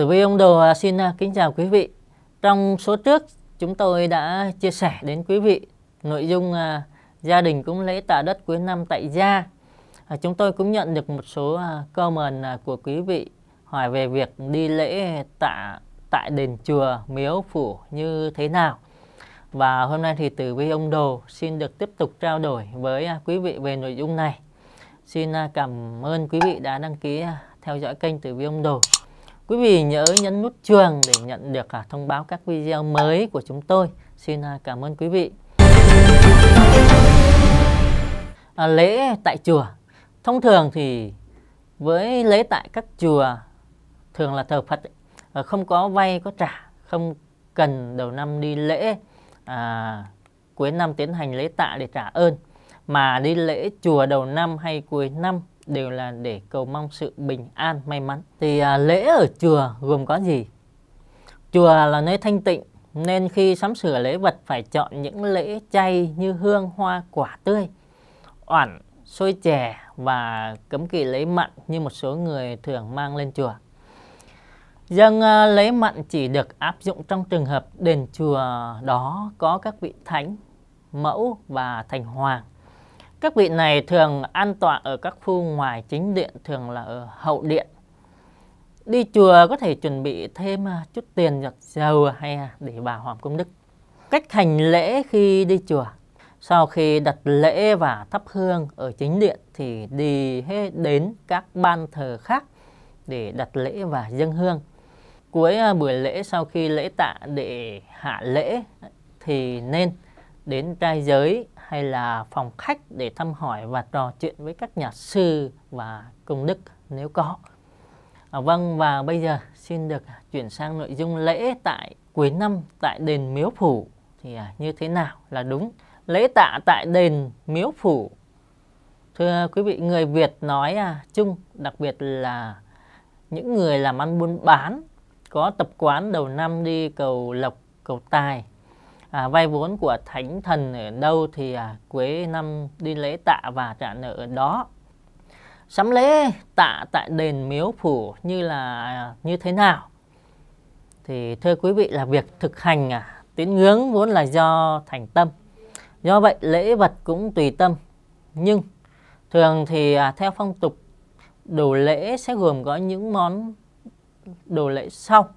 Tử vi ông đồ à, xin à, kính chào quý vị. Trong số trước chúng tôi đã chia sẻ đến quý vị nội dung à, gia đình cúng lễ tạ đất cuối năm tại gia. chúng tôi cũng nhận được một số comment của quý vị hỏi về việc đi lễ tạ tại đền chùa miếu phủ như thế nào. Và hôm nay thì Tử vi ông đồ xin được tiếp tục trao đổi với quý vị về nội dung này. Xin cảm ơn quý vị đã đăng ký theo dõi kênh Tử vi ông đồ. Quý vị nhớ nhấn nút chuông để nhận được à, thông báo các video mới của chúng tôi. Xin à, cảm ơn quý vị. À, lễ tại chùa. Thông thường thì với lễ tại các chùa thường là thờ Phật ấy, ờ, không có vay có trả, không cần đầu năm đi lễ à, cuối năm tiến hành lễ tạ để trả ơn mà đi lễ chùa đầu năm hay cuối năm đều là để cầu mong sự bình an may mắn. Thì à, lễ ở chùa gồm có gì? Chùa là nơi thanh tịnh nên khi sắm sửa lễ vật phải chọn những lễ chay như hương hoa quả tươi, oản, xôi chè và cấm kỵ lấy mặn như một số người thường mang lên chùa. Dân à, lấy mặn chỉ được áp dụng trong trường hợp đền chùa đó có các vị thánh, mẫu và thành hoàng. Các vị này thường an tọa ở các khu ngoài chính điện, thường là ở hậu điện. Đi chùa có thể chuẩn bị thêm à, chút tiền giọt dầu hay à, để bà hoàng công đức. Cách hành lễ khi đi chùa. Sau khi đặt lễ và thắp hương ở chính điện thì đi hết đến các ban thờ khác để đặt lễ và dâng hương. Cuối à, buổi lễ sau khi lễ tạ để hạ lễ thì nên đến trai giới hay là phòng khách để thăm hỏi và trò chuyện với các nhà sư và công đức nếu có. À, vâng và bây giờ xin được chuyển sang nội dung lễ tại cuối năm tại đền Miếu Phủ thì à, như thế nào là đúng? Lễ tạ tại đền Miếu Phủ. Thưa quý vị, người Việt nói à, chung đặc biệt là những người làm ăn buôn bán có tập quán đầu năm đi cầu lộc, cầu tài à, vay vốn của thánh thần ở đâu thì à, cuối năm đi lễ tạ và trả nợ ở đó sắm lễ tạ tại đền miếu phủ như là à, như thế nào thì thưa quý vị là việc thực hành à, tín ngưỡng vốn là do thành tâm do vậy lễ vật cũng tùy tâm nhưng thường thì à, theo phong tục đồ lễ sẽ gồm có những món đồ lễ sau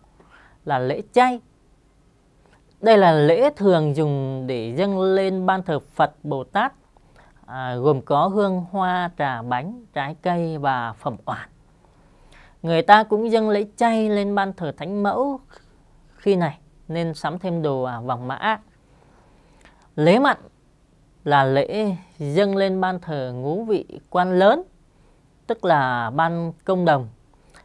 là lễ chay đây là lễ thường dùng để dâng lên ban thờ Phật Bồ Tát, à, gồm có hương hoa, trà bánh, trái cây và phẩm oản. Người ta cũng dâng lễ chay lên ban thờ Thánh Mẫu khi này nên sắm thêm đồ à, vòng mã. Lễ mặn là lễ dâng lên ban thờ ngũ vị quan lớn, tức là ban công đồng,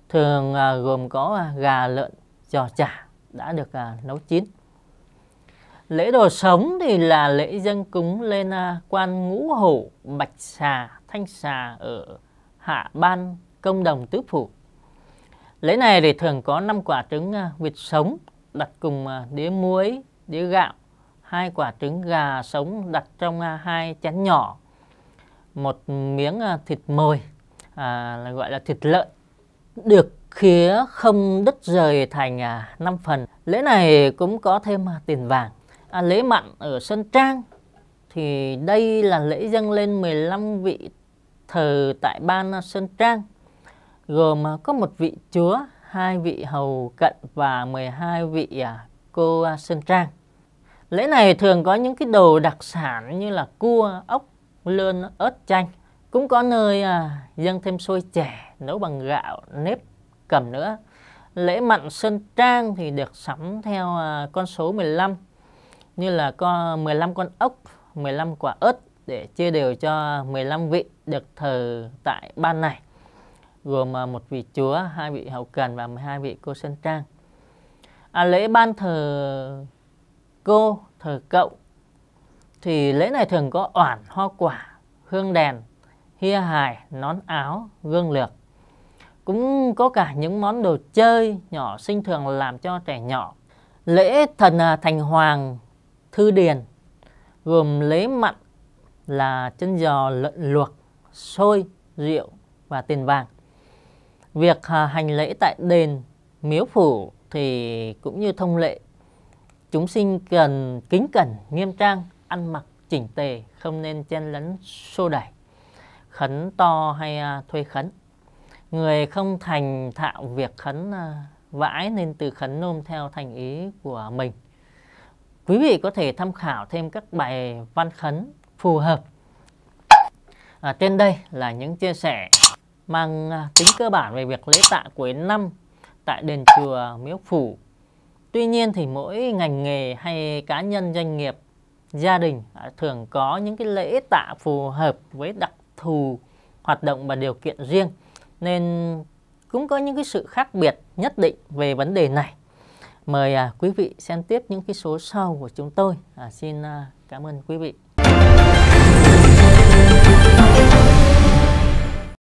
thường à, gồm có à, gà lợn, giò chả đã được à, nấu chín. Lễ đồ sống thì là lễ dân cúng lên à, quan ngũ hổ, bạch xà, thanh xà ở hạ ban công đồng tứ phủ. Lễ này thì thường có năm quả trứng à, vịt sống đặt cùng à, đĩa muối, đĩa gạo, hai quả trứng gà sống đặt trong hai chén nhỏ, một miếng thịt mồi à, gọi là thịt lợn được khía không đứt rời thành năm phần. Lễ này cũng có thêm tiền vàng à, lễ mặn ở Sơn Trang thì đây là lễ dâng lên 15 vị thờ tại ban Sơn Trang gồm à, có một vị chúa, hai vị hầu cận và 12 vị à, cô Sơn Trang. Lễ này thường có những cái đồ đặc sản như là cua, ốc, lươn, ớt chanh. Cũng có nơi à, dâng thêm xôi chè nấu bằng gạo, nếp, cầm nữa. Lễ mặn Sơn Trang thì được sắm theo à, con số 15 như là có 15 con ốc, 15 quả ớt để chia đều cho 15 vị được thờ tại ban này gồm à, một vị chúa, hai vị hậu cần và 12 vị cô sơn trang. À, lễ ban thờ cô, thờ cậu thì lễ này thường có oản, hoa quả, hương đèn, hia hài, nón áo, gương lược. Cũng có cả những món đồ chơi nhỏ sinh thường làm cho trẻ nhỏ. Lễ thần à, thành hoàng thư điền gồm lấy mặn là chân giò lợn luộc, sôi, rượu và tiền vàng. Việc à, hành lễ tại đền miếu phủ thì cũng như thông lệ, chúng sinh cần kính cẩn, nghiêm trang, ăn mặc chỉnh tề, không nên chen lấn xô đẩy, khấn to hay à, thuê khấn. Người không thành thạo việc khấn à, vãi nên từ khấn nôm theo thành ý của mình. Quý vị có thể tham khảo thêm các bài văn khấn phù hợp. À, trên đây là những chia sẻ mang à, tính cơ bản về việc lễ tạ cuối năm tại đền chùa Miếu Phủ. Tuy nhiên thì mỗi ngành nghề hay cá nhân doanh nghiệp, gia đình à, thường có những cái lễ tạ phù hợp với đặc thù hoạt động và điều kiện riêng nên cũng có những cái sự khác biệt nhất định về vấn đề này. Mời à, quý vị xem tiếp những cái số sau của chúng tôi. À, xin à, cảm ơn quý vị.